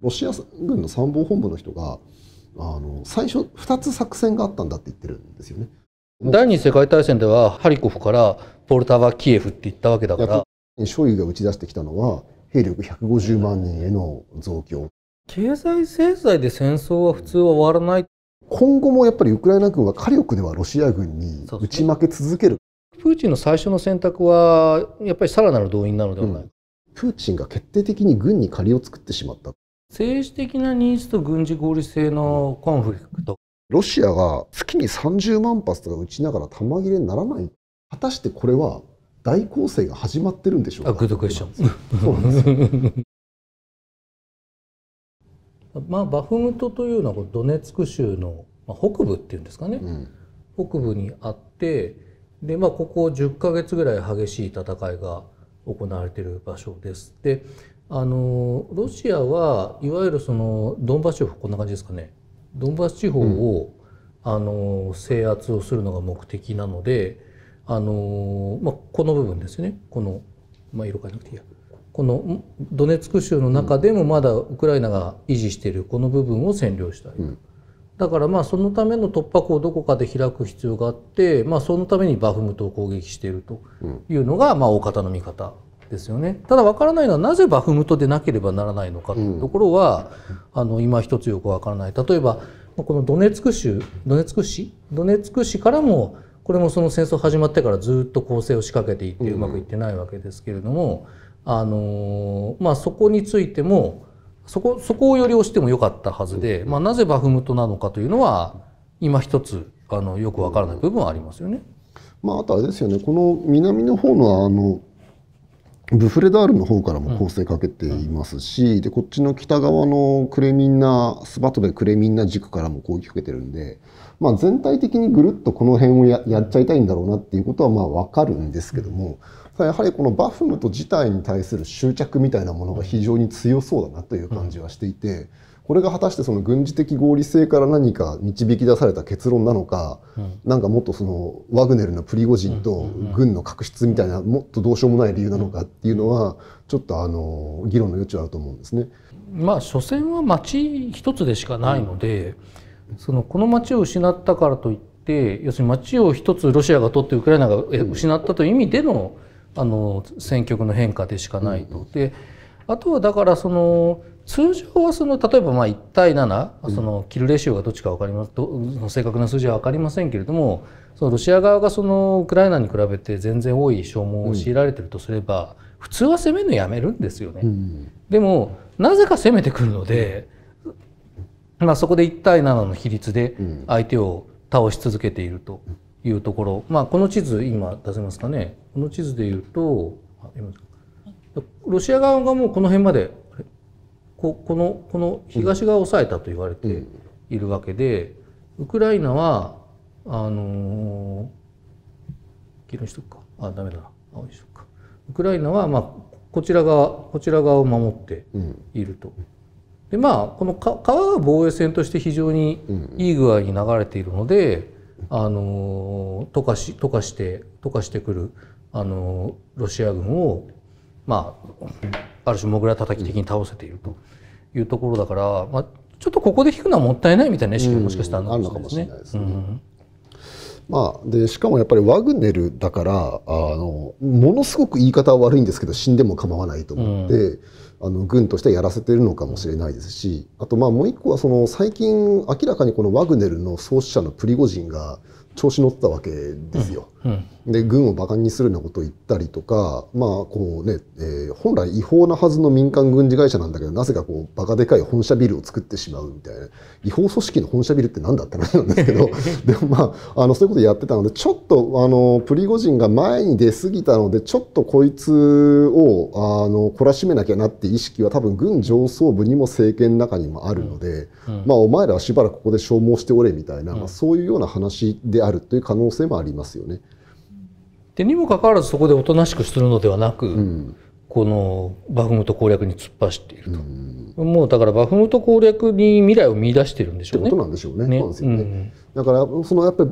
ロシア軍の参謀本部の人があの最初2つ作戦があったんだって言ってるんですよね。第二次世界大戦ではハリコフからポルタワキエフって言ったわけだからショイグが打ち出してきたのは兵力150万人への増強経済制裁で戦争は普通は終わらない今後もやっぱりウクライナ軍は火力ではロシア軍に打ち負け続ける、ね、プーチンの最初の選択はやっぱりさらなる動員なのではない、うん、プーチンが決定的に軍に借りを作ってしまった政治的なニーズと軍事合理性のコンフリクトロシアが月に30万発とか撃ちながら弾切れにならない果たしてこれは大攻勢が始まってるんでしょうかグッドクエスチョンまあ、バフムトというのはドネツク州の北部っていうんですかね、うん、北部にあってで、まあ、ここ10か月ぐらい激しい戦いが行われている場所です。であのロシアはいわゆるそのドンバス地方こんな感じですかねドンバス地方を、うん、あの制圧をするのが目的なのであの、まあ、この部分ですねこの、まあ、色変えなくていいやこのドネツク州の中でもまだウクライナが維持しているこの部分を占領したい、うん、だからまあそのための突破口をどこかで開く必要があって、まあ、そのためにバフムトを攻撃しているというのがまあ大方の見方ですよねただ分からないのはなぜバフムトでなければならないのかというところは、うん、あの今一つよく分からない例えばこのドネツク州ドネツク市ドネツク市からもこれもその戦争始まってからずっと攻勢を仕掛けていってうまくいってないわけですけれども、うん、あのまあ、そこについてもそこそこをより押してもよかったはずで、まあ、なぜバフムトなのかというのは今一つあのよく分からない部分はありますよね。まあ、あとあれですよねこの南の方のあのブフレダールの方からも構成かけていますし、うんうん、でこっちの北側のクレミンナスバトベクレミンナ軸からも攻撃かけてるんで、まあ、全体的にぐるっとこの辺をややっちゃいたいんだろうなっていうことはまあ分かるんですけども、うん、やはりこのバフムト自体に対する執着みたいなものが非常に強そうだなという感じはしていて。これが果たしてその軍事的合理性から何か導き出された結論なのか、うん、かもっとそのワグネルのプリゴジンと軍の確執みたいなもっとどうしようもない理由なのかっていうのはちょっとあの議論の余地はあると思うんですね。まあ所詮は町一つでしかないので、うん、そのこの町を失ったからといって要するに町を一つロシアが取ってウクライナが失ったという意味での、あの戦局の変化でしかないと。であとはだからその通常はその例えばまあ1対7、そのキルレシオがどっちか分かりますの正確な数字は分かりませんけれどもそのロシア側がそのウクライナに比べて全然多い消耗を強いられてるとすれば、うん、普通は攻めるのやめるんですよね。うん、でもなぜか攻めてくるので、まあ、そこで1対7の比率で相手を倒し続けているというところ、まあ、この地図今出せますかねこの地図でいうとロシア側がもうこの辺までここのこの東側を抑えたと言われているわけで、ウクライナはあのー、議論しとくかあダメだな青にしとくかウクライナは、まあ、こちら側こちら側を守っていると。でまあこの川が防衛線として非常にいい具合に流れているので、あの溶かし溶かして溶かしてくるあのロシア軍をまあある種もぐらたたき的に倒せていると。いうところだから、まあ、ちょっとここで引くのはもったいないみたいな意識もしかしたらあるのかもしれないですね。まあ、でしかもやっぱりワグネルだからあのものすごく言い方は悪いんですけど死んでも構わないと思って、うん、あの軍としてやらせてるのかもしれないですしあとまあもう一個はその最近明らかにこのワグネルの創始者のプリゴジンが調子乗ったわけですよ。うんうん、で軍をバカにするようなことを言ったりとか、まあこうねえー、本来違法なはずの民間軍事会社なんだけどなぜかこうバカでかい本社ビルを作ってしまうみたいな違法組織の本社ビルって何だって話なんですけど でもまああのそういうことやってたのでちょっとあのプリゴジンが前に出過ぎたのでちょっとこいつをあの懲らしめなきゃなって意識は多分軍上層部にも政権の中にもあるので、うん、まあ、お前らはしばらくここで消耗しておれみたいな、まあ、そういうような話でああるという可能性もありますよね。でにもかかわらずそこでおとなしくするのではなく、うん、このバフムト攻略に突っ走っていると、うん、もうだからバフムト攻略に未来を見出してるんでしょうね。ってことなんでしょうね。ねそうですよね、うん、だからそのやっぱり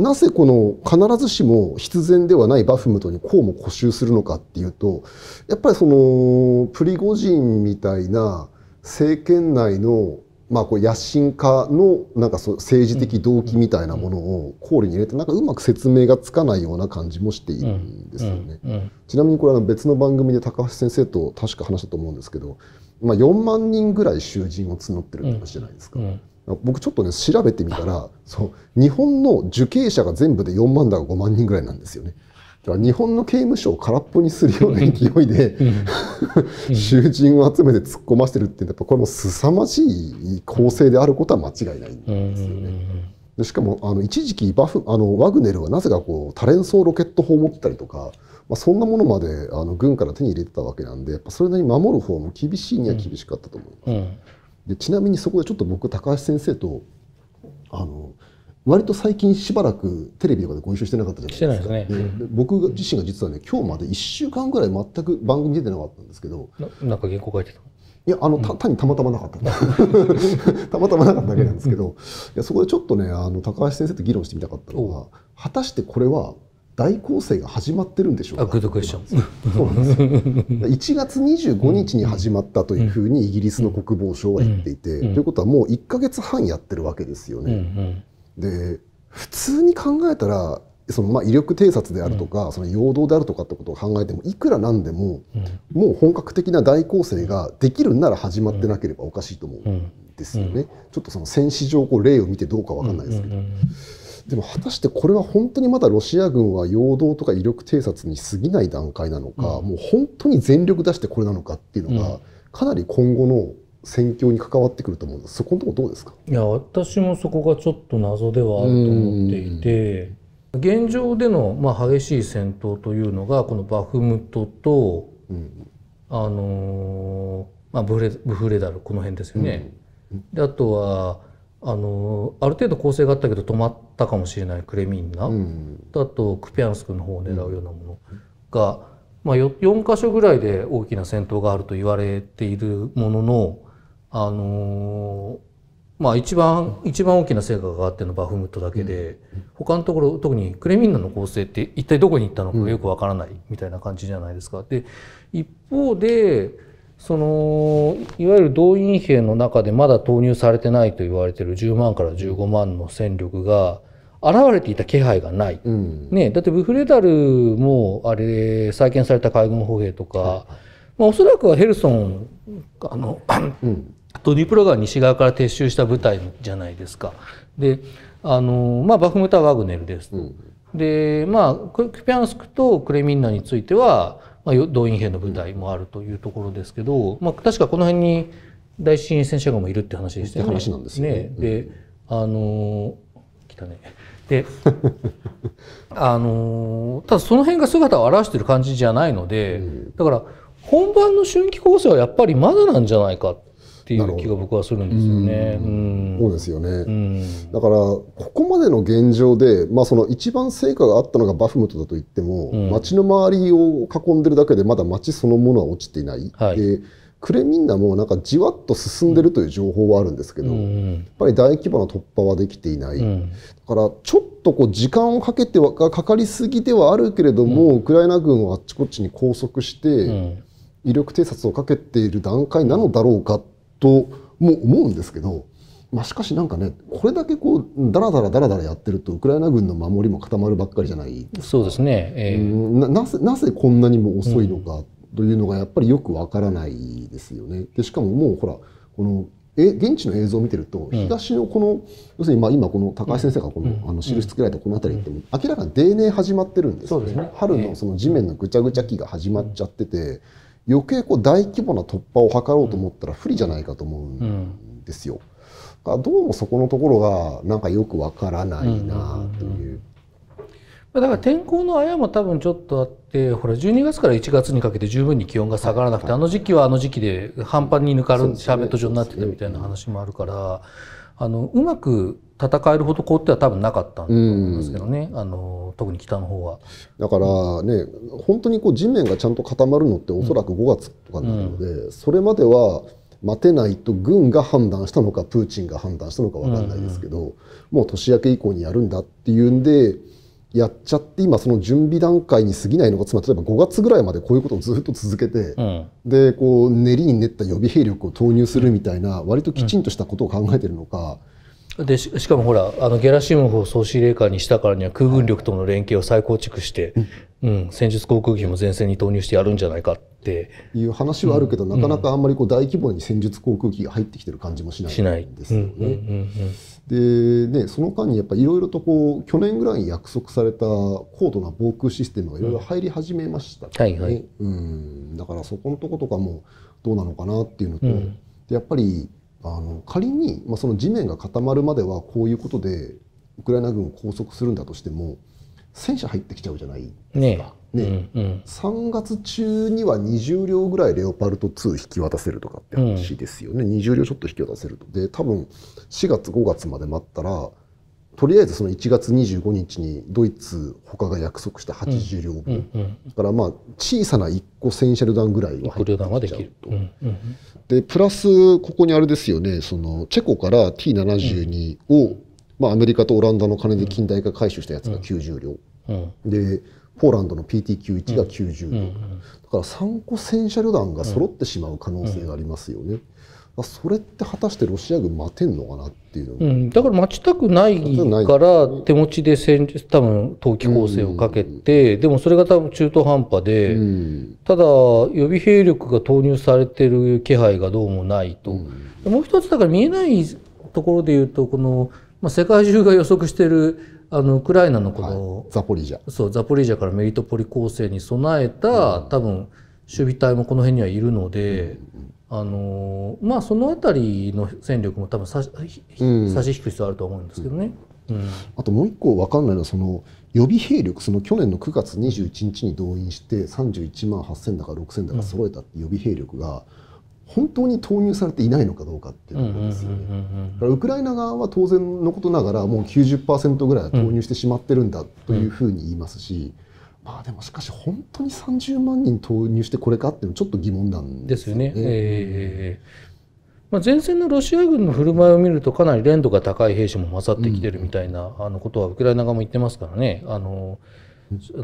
なぜこの必ずしも必然ではないバフムトにこうも固執するのかっていうとやっぱりそのプリゴジンみたいな政権内のまあ、こう野心家のなんかそう政治的動機みたいなものを考慮に入れてなんかうまく説明がつかないような感じもしているんですよね。ちなみにこれは別の番組で高橋先生と確か話したと思うんですけど、まあ、4万人ぐらい囚人を募ってるって話じゃないですか。僕ちょっとね調べてみたらそう日本の受刑者が全部で4万だか5万人ぐらいなんですよね。だから日本の刑務所を空っぽにするような勢いで囚人を集めて突っ込ませてるってやっぱこれも凄まじい構成であることは間違いないんですよね。でしかもあの一時期バフあのワグネルはなぜかこう多連装ロケット砲を持ったりとか、まあ、そんなものまであの軍から手に入れてたわけなんでやっぱそれなりに守る方も厳しいには厳しかったと思います。でちなみにそこでちょっと僕高橋先生とあの割と最近しばらくテレビとかでご一緒してなかったじゃないですか。してないですね。僕自身が実はね、今日まで1週間ぐらい全く番組出てなかったんですけど。ななんか原稿書いてたいやあの、た単にたまたまなかった たまたまなかっただけなんですけど、いやそこでちょっとねあの高橋先生と議論してみたかったのは果たしてこれは大構成が始まってるんでしょうかグッドクエスチョンそうなんです1月25日に始まったというふうにイギリスの国防省は言っていて、ということはもう1か月半やってるわけですよね。で普通に考えたらそのまあ威力偵察であるとか、うん、その陽動であるとかってことを考えてもいくらなんでも、うん、もう本格的な大攻勢ができるんなら始まってなければおかしいと思うんですよね、うん、ちょっとその戦史上こう例を見てどうか分かんないですけど、でも果たしてこれは本当にまだロシア軍は陽動とか威力偵察に過ぎない段階なのか、もう本当に全力出してこれなのかっていうのが、かなり今後の戦況に関わってくると思うすそこのとこどうですかいや私もそこがちょっと謎ではあると思っていて現状での、まあ、激しい戦闘というのがこのバフムトと、うん、あのまあ、ブレブフレダルこの辺ですよね。うん、であとはあのある程度構成があったけど止まったかもしれないクレミンナ、うん、あとクピャンスクの方を狙うようなものが、まあ、4, 4箇所ぐらいで大きな戦闘があると言われているもののあのー、まあ一番、一番大きな成果があってのバフムトだけで、他のところ特にクレミンナの構成って一体どこに行ったのかよくわからないみたいな感じじゃないですか。で一方でそのいわゆる動員兵の中でまだ投入されてないと言われている10万から15万の戦力が現れていた気配がない、うん、ね、だってブフレダルもあれ再建された海軍歩兵とか、はい、まあ、おそらくはヘルソンあの、うん、ドニプロ川西側から撤収した部隊じゃないですか。であのまあ、バフムタワグネルです。うん、でまあクピャンスクとクレミンナについては、まあ、動員兵の部隊もあるというところですけど、うん、まあ、確かこの辺に大第一戦車がもいるって話でしたよね。話なんですね。ねで、あの来たね。で あのただその辺が姿を現している感じじゃないので、うん、だから本番の春季構成はやっぱりまだなんじゃないかていう気が僕はするんですよね。そうですよね、だからここまでの現状で、まあ、その一番成果があったのがバフムトだと言っても、うん、街の周りを囲んでるだけでまだ街そのものは落ちていない。はい、でクレミンナもなんかじわっと進んでるという情報はあるんですけど、うん、やっぱり大規模な突破はできていない、うん、だからちょっとこう時間をかけてはかかりすぎではあるけれども、うん、ウクライナ軍をあっちこっちに拘束して、威力偵察をかけている段階なのだろうかってとも思うんですけど、まあ、しかしなんかねこれだけこうだらだらだらだらやってるとウクライナ軍の守りも固まるばっかりじゃないそうですね、えー、ななぜなぜこんなにも遅いのかというのがやっぱりよくわからないですよね。でしかももうほらこのえ現地の映像を見てると東のこの、うん、要するにまあ今この高橋先生がこの、うん、あの印つけられたこの辺りっても明らかに泥年始まってるんですよね、ね、春のその地面のぐちゃぐちゃ期が始まっちゃってて。うん余計こう大規模な突破を図ろうと思ったら不利じゃないかと思うんですよ。うどうもそこのところがなんかよくわからないなという。だから天候のあやも多分ちょっとあってほら12月から1月にかけて十分に気温が下がらなくて、あの時期はあの時期で半端にぬかるシャーベット状になってたみたいな話もあるから。あのうまく戦えるほどこうっては多分なかったんだと思いますけどね、うん、あの特に北の方は。だからね、本当にこう地面がちゃんと固まるのっておそらく5月とかになるので、うん、それまでは待てないと軍が判断したのかプーチンが判断したのか分かんないですけど、もう年明け以降にやるんだっていうんで。やっちゃって今その準備段階に過ぎないのかつまり例えば5月ぐらいまでこういうことをずっと続けて、うん、でこう練りに練った予備兵力を投入するみたいな割ときちんとしたことを考えてるのか。うん、でしかもほらあのゲラシムフを総司令官にしたからには空軍力との連携を再構築して、うん、戦術航空機も前線に投入してやるんじゃないかっていう話はあるけど、なかなかあんまりこう大規模に戦術航空機が入ってきてる感じもしないんですよね。でその間にやっぱいろいろとこう去年ぐらいに約束された高度な防空システムがいろいろ入り始めましたからねだからそこのとことかもどうなのかなっていうのと、うん、やっぱりあの仮に、まあ、その地面が固まるまではこういうことでウクライナ軍を拘束するんだとしても戦車入ってきちゃうじゃないですか。ねね、うんうん、3月中には20両ぐらいレオパルト2引き渡せるとかって話ですよね、うん、20両ちょっと引き渡せるとで多分4月5月まで待ったらとりあえずその1月25日にドイツ他が約束した80両分、うんうんうん、だからまあ小さな1個戦車旅団ぐらいは入っきちゃうと、でプラスここにあれですよねそのチェコから T72 を、まあ、アメリカとオランダの金で近代化回収したやつが90両、でポーランドの PTQ1 が90両、うんうん、だから3個戦車旅団が揃ってしまう可能性がありますよね。それって果たしてロシア軍待てんのかなっていう、うん、だから待ちたくないから手持ちで戦多分投機攻勢をかけて、うん、でもそれが多分中途半端で、うん、ただ予備兵力が投入されてる気配がどうもないと、もう一つだから見えないところで言うとこの、まあ、世界中が予測してるあのウクライナのこの、はい、ザポリージャそうザポリージャからメリトポリ攻勢に備えた、うん、多分守備隊もこの辺にはいるので、うん、あのまあその辺りの戦力も多分差し,、差し引く必要あると思うんですけどね。うんあともう一個分かんないのはその予備兵力その去年の9月21日に動員して31万8000だか6000だか揃えた予備兵力が。うん本当に投入されていないのかどうかっていうところですよね。だからウクライナ側は当然のことながらもう90%ぐらいは投入してしまってるんだというふうに言いますし、まあでもしかし本当に30万人投入してこれかっていうのはちょっと疑問なんですよね。よね。えーまあ、前線のロシア軍の振る舞いを見るとかなり練度が高い兵士も混ざってきてるみたいな、あのことはウクライナ側も言ってますからね。あのー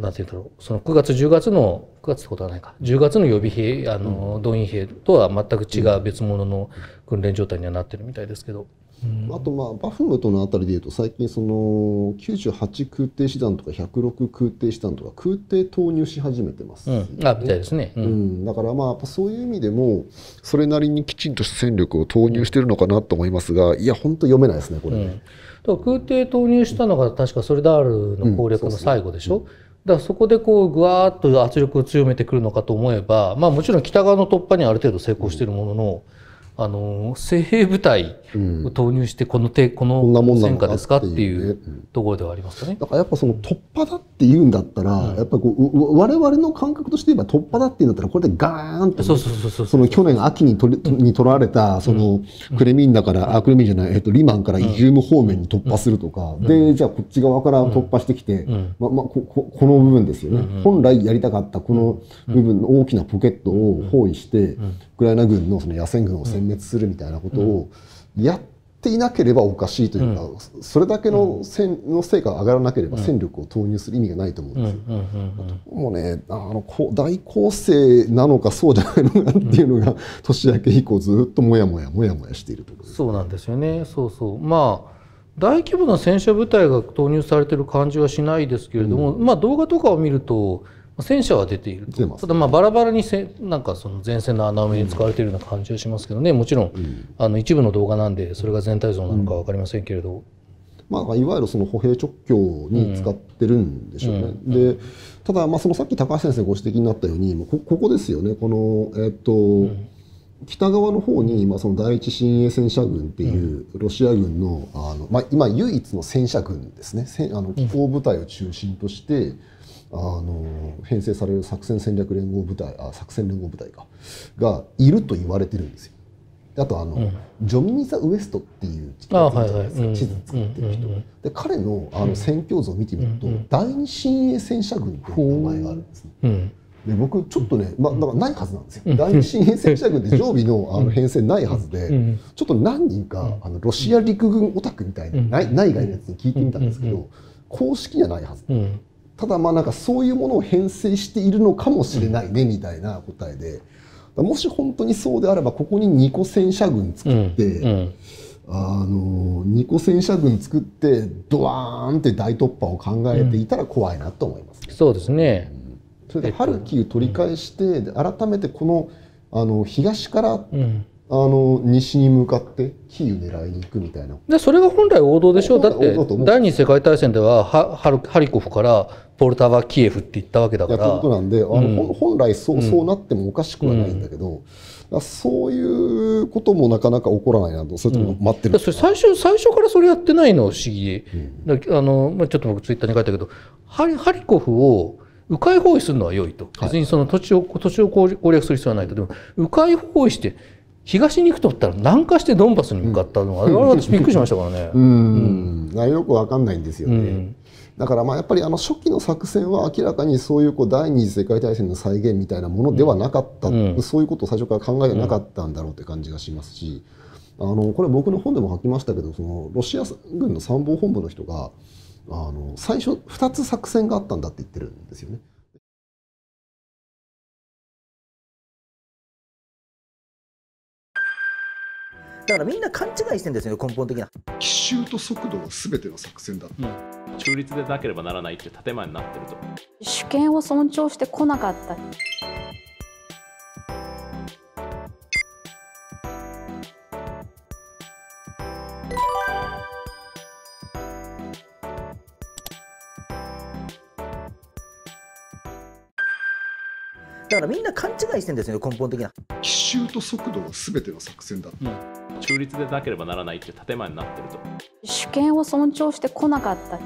なんていうだろうその9月10月の9月ってことはないか10月の予備兵あの、うん、動員兵とは全く違う別物の訓練状態にはなってるみたいですけど。うん、あとまあバフムトのあたりでいうと最近その98空挺師団とか106空挺師団とか空挺投入し始めてます、ね、うん、あみたいですね、うん、うん、だからまあそういう意味でもそれなりにきちんとした戦力を投入してるのかなと思いますがいや本当読めないですねこれうんだから空挺投入したのが確かソレダールの攻略の最後でしょ、うん、だからそこでこうぐわーっと圧力を強めてくるのかと思えば、まあ、もちろん北側の突破にある程度成功しているものの、うんあの精兵部隊を投入してこの手、うん、この戦果ですかっていうところではありますかね。だからやっぱその突破だって言うんだったら、うん、やっぱこう我々の感覚として言えば突破だっていうんだったらこれでガーンと、その去年秋に取りに取られたその、クレミンだから、あクレミンじゃないえっとリマンからイジューム方面に突破するとか、でじゃあこっち側から突破してきて、ままこここの部分ですよね、本来やりたかったこの部分の大きなポケットを包囲して、クライナ軍のその野戦軍を殲滅するみたいなことをやっていなければおかしいというか、うん、それだけの戦の成果が上がらなければ戦力を投入する意味がないと思うんですよ。もうねあの大攻勢なのかそうじゃないのかっていうのが年明け以降ずっともやもやもやもやしているとそうなんですよねそうそうまあ大規模な戦車部隊が投入されてる感じはしないですけれども、まあ動画とかを見ると戦車は出ている出ただまあバラバラにせなんかその前線の穴埋めに使われているような感じはしますけどね、もちろん、うん、あの一部の動画なんでそれが全体像なのか分かりませんけれど、うん、まあ、いわゆるその歩兵直郷に使ってるんでしょうね。でただまあそのさっき高橋先生ご指摘になったようにここですよねこの、えー、っと北側の方に今その第一新鋭戦車軍っていうロシア軍のあの、まあ、今唯一の戦車軍ですねあの機構部隊を中心として、あの編成される作戦戦略連合部隊あ作戦連合部隊かがいると言われてるんですよ。あとあの、うん、ジョミニザ・ウエストっていう地図作ってる人、で彼のあの戦況図を見てみると、うん、第二新鋭戦車軍という名前があるんですね。うんで僕ちょっとね、まあ、なんかないはずなんですよ、うん、第二新衛戦車軍で常備のあの編成ないはずで、うん、ちょっと何人かあのロシア陸軍オタクみたいな、うん、内外のやつに聞いてみたんですけど、公式じゃないはず、ただまあなんかそういうものを編成しているのかもしれないねみたいな答えでもし本当にそうであればここに2個戦車軍作って、うんうんあの2個戦車軍作ってドワーンって大突破を考えていたら怖いなと思います、ねうん、そうですね、それでハルキウ取り返して、改めてこのあの東から、あの西に向かってキーウ狙いに行くみたいなでそれが本来王道でしょうだって第二次世界大戦ではハルハリコフからポルタワ・キエフって言ったわけだから。ということなんであの、本来そうそうなってもおかしくはないんだけど。そういうこともなかなか起こらないなと、それとも待ってる、うん、それ最初最初からそれやってないの不思議、うん、あのまあ、ちょっと僕、ツイッターに書いたけど、ハリハリコフを迂回包囲するのは良いと、別にその土地を土地を攻略する必要はないと、でも迂回包囲して、東に行くとったら南下してドンバスに向かったのが、うん、は私、びっくりしましたからね。うん、うん、よくわかんないんですよね。だからまあやっぱりあの初期の作戦は明らかにそういうこう第二次世界大戦の再現みたいなものではなかった、うん、そういうことを最初から考えてなかったんだろうって感じがしますしあのこれ僕の本でも書きましたけどそのロシア軍の参謀本部の人があの最初2つ作戦があったんだって言ってるんですよね。だからみんな勘違いしてんですよ根本的な奇襲と速度が全ての作戦だ、うん中立でなければならないっていう建前になってると主権を尊重してこなかっただからみんな勘違いしてんですよ根本的な奇襲と速度が全ての作戦だ、うん中立でなければならないっていう建前になってると。主権を尊重してこなかった